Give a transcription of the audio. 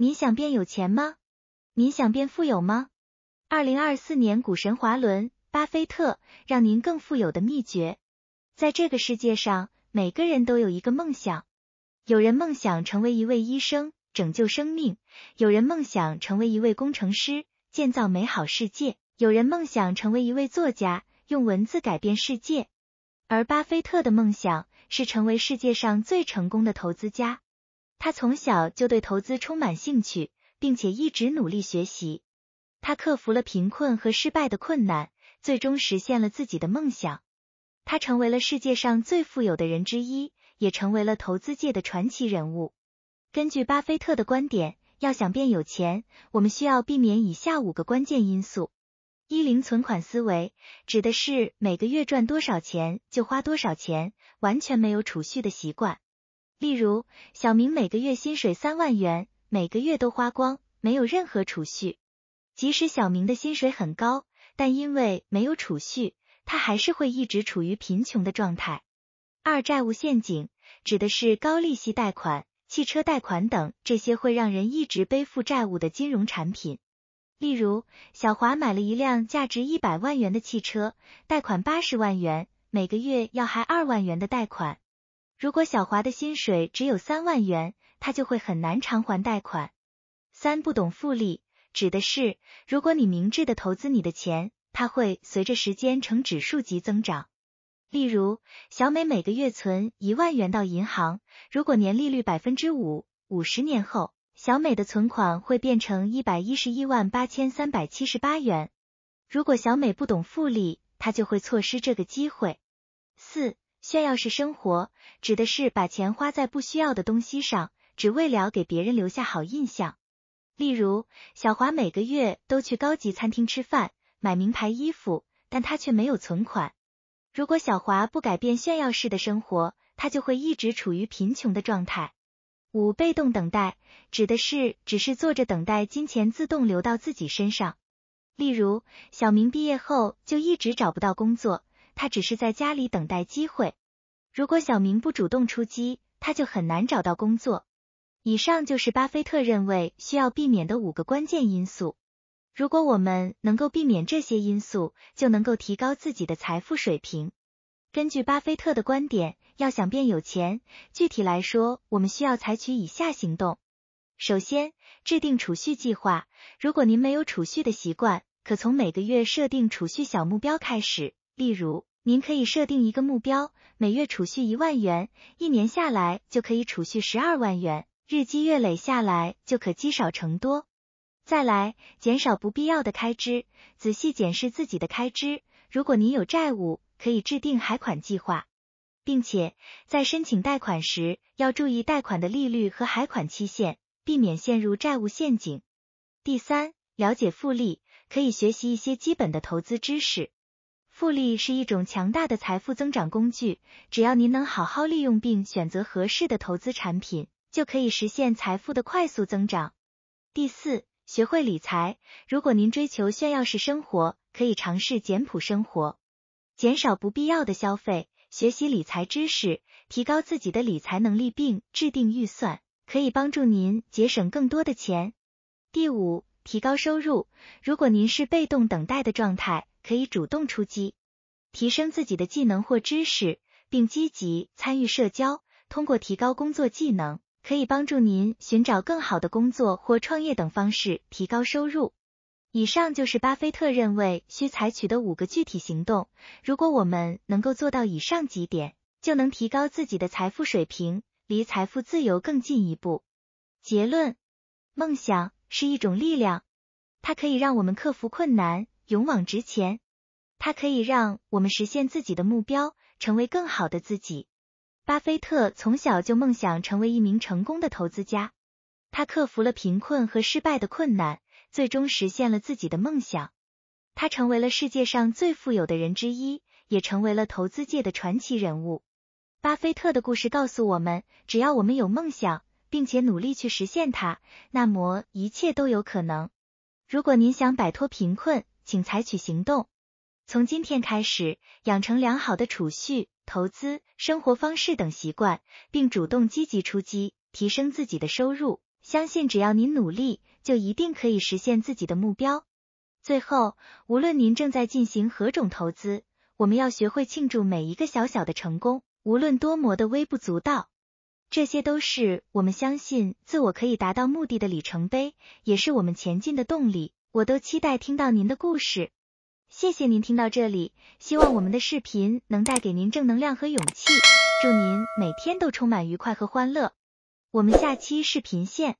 您想变有钱吗？您想变富有吗？二零二四年股神华伦巴菲特让您更富有的秘诀。在这个世界上，每个人都有一个梦想。有人梦想成为一位医生，拯救生命；有人梦想成为一位工程师，建造美好世界；有人梦想成为一位作家，用文字改变世界。而巴菲特的梦想是成为世界上最成功的投资家。他从小就对投资充满兴趣，并且一直努力学习。他克服了贫困和失败的困难，最终实现了自己的梦想。他成为了世界上最富有的人之一，也成为了投资界的传奇人物。根据巴菲特的观点，要想变有钱，我们需要避免以下五个关键因素：一零存款思维，指的是每个月赚多少钱就花多少钱，完全没有储蓄的习惯。例如，小明每个月薪水三万元，每个月都花光，没有任何储蓄。即使小明的薪水很高，但因为没有储蓄，他还是会一直处于贫穷的状态。二、债务陷阱指的是高利息贷款、汽车贷款等这些会让人一直背负债务的金融产品。例如，小华买了一辆价值一百万元的汽车，贷款八十万元，每个月要还二万元的贷款。如果小华的薪水只有三万元，他就会很难偿还贷款。三不懂复利，指的是如果你明智的投资你的钱，它会随着时间呈指数级增长。例如，小美每个月存一万元到银行，如果年利率百分之五，五十年后，小美的存款会变成一百一十一万八千三百七十八元。如果小美不懂复利，她就会错失这个机会。四炫耀式生活。指的是把钱花在不需要的东西上，只为了给别人留下好印象。例如，小华每个月都去高级餐厅吃饭，买名牌衣服，但他却没有存款。如果小华不改变炫耀式的生活，他就会一直处于贫穷的状态。五、被动等待指的是只是坐着等待金钱自动流到自己身上。例如，小明毕业后就一直找不到工作，他只是在家里等待机会。如果小明不主动出击，他就很难找到工作。以上就是巴菲特认为需要避免的五个关键因素。如果我们能够避免这些因素，就能够提高自己的财富水平。根据巴菲特的观点，要想变有钱，具体来说，我们需要采取以下行动：首先，制定储蓄计划。如果您没有储蓄的习惯，可从每个月设定储蓄小目标开始，例如。您可以设定一个目标，每月储蓄一万元，一年下来就可以储蓄十二万元。日积月累下来，就可积少成多。再来，减少不必要的开支，仔细检视自己的开支。如果您有债务，可以制定还款计划，并且在申请贷款时要注意贷款的利率和还款期限，避免陷入债务陷阱。第三，了解复利，可以学习一些基本的投资知识。复利是一种强大的财富增长工具，只要您能好好利用并选择合适的投资产品，就可以实现财富的快速增长。第四，学会理财。如果您追求炫耀式生活，可以尝试简朴生活，减少不必要的消费，学习理财知识，提高自己的理财能力，并制定预算，可以帮助您节省更多的钱。第五，提高收入。如果您是被动等待的状态。可以主动出击，提升自己的技能或知识，并积极参与社交。通过提高工作技能，可以帮助您寻找更好的工作或创业等方式提高收入。以上就是巴菲特认为需采取的五个具体行动。如果我们能够做到以上几点，就能提高自己的财富水平，离财富自由更进一步。结论：梦想是一种力量，它可以让我们克服困难。勇往直前，它可以让我们实现自己的目标，成为更好的自己。巴菲特从小就梦想成为一名成功的投资家，他克服了贫困和失败的困难，最终实现了自己的梦想。他成为了世界上最富有的人之一，也成为了投资界的传奇人物。巴菲特的故事告诉我们，只要我们有梦想，并且努力去实现它，那么一切都有可能。如果您想摆脱贫困，请采取行动，从今天开始，养成良好的储蓄、投资、生活方式等习惯，并主动积极出击，提升自己的收入。相信只要您努力，就一定可以实现自己的目标。最后，无论您正在进行何种投资，我们要学会庆祝每一个小小的成功，无论多么的微不足道。这些都是我们相信自我可以达到目的的里程碑，也是我们前进的动力。我都期待听到您的故事，谢谢您听到这里，希望我们的视频能带给您正能量和勇气，祝您每天都充满愉快和欢乐，我们下期视频见。